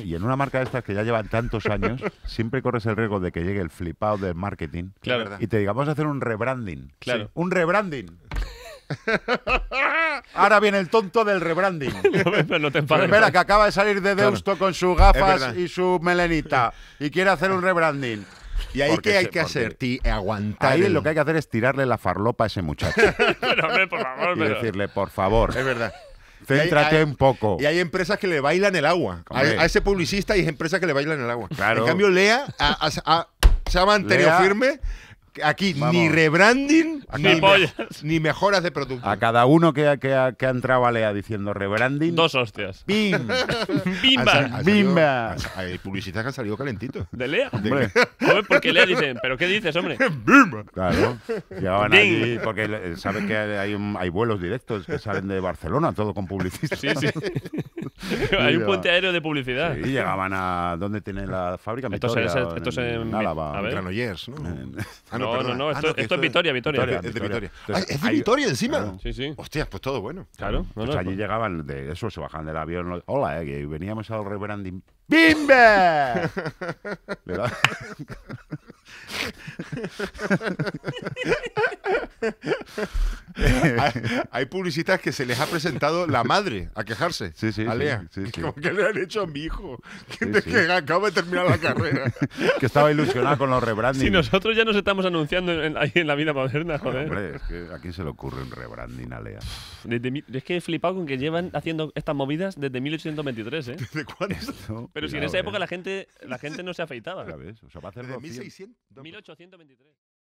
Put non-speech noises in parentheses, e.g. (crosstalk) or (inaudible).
Y en una marca de estas que ya llevan tantos años, (laughs) siempre corres el riesgo de que llegue el flipado del marketing y te digamos hacer un rebranding. Claro. un rebranding. (laughs) Ahora viene el tonto del rebranding. (laughs) Espera, que acaba de salir de Deusto con sus gafas y su melenita y quiere hacer un rebranding. ¿Y ahí qué hay que hacer? ti aguantar. Ahí lo que hay que hacer es tirarle la farlopa a ese muchacho. pero, por favor, y decirle, por favor. Es verdad. Céntrate un poco. Y hay empresas que le bailan el agua. A, ese publicista hay empresas que le bailan el agua. En cambio, Lea se ha mantenido firme Aquí ni rebranding, ni, ni, mejoras de producto. A cada uno que, que, que ha entrado a Lea diciendo rebranding. Dos hostias. ¡Bim! (laughs) ¡Bimba! ¡Bimba! Hay publicistas que han salido calentitos. ¿De Lea? Hombre. (laughs) porque Lea dicen ¿pero qué dices, hombre? (laughs) ¡Bimba! Claro. Llevaban allí, porque eh, sabes que hay, hay vuelos directos que salen de Barcelona, todo con publicistas. Sí, sí. (laughs) Hay un puente aéreo de publicidad. Y llegaban a. ¿Dónde tiene la fábrica? Esto es, esto ¿no? no, no, esto, es Vitoria, Vitoria. es de Vitoria. es Vitoria encima. Sí, sí. Hostias, pues todo bueno. Claro. No, pues allí llegaban de eso, se bajaban del avión. Hola, eh, que veníamos al rebranding. ¡Bimbe! ¿Verdad? (laughs) (laughs) (laughs) hay, publicitas publicistas que se les ha presentado la madre a quejarse. Sí, sí. Alea. Sí, Como que le han hecho a mi hijo. Que, acaba de terminar la carrera. (laughs) que estaba ilusionado con los rebranding. Si nosotros ya nos estamos anunciando en, ahí en la vida moderna, joder. hombre, a quién se le ocurre un rebranding, Alea. Desde, es que he flipado con que llevan haciendo estas movidas desde 1823, ¿eh? ¿Desde cuándo? (laughs) Pero si en esa ¿eh? época la gente, la gente no se afeitaba. ¿Sabes? O sea, va a hacer 1600. 1823.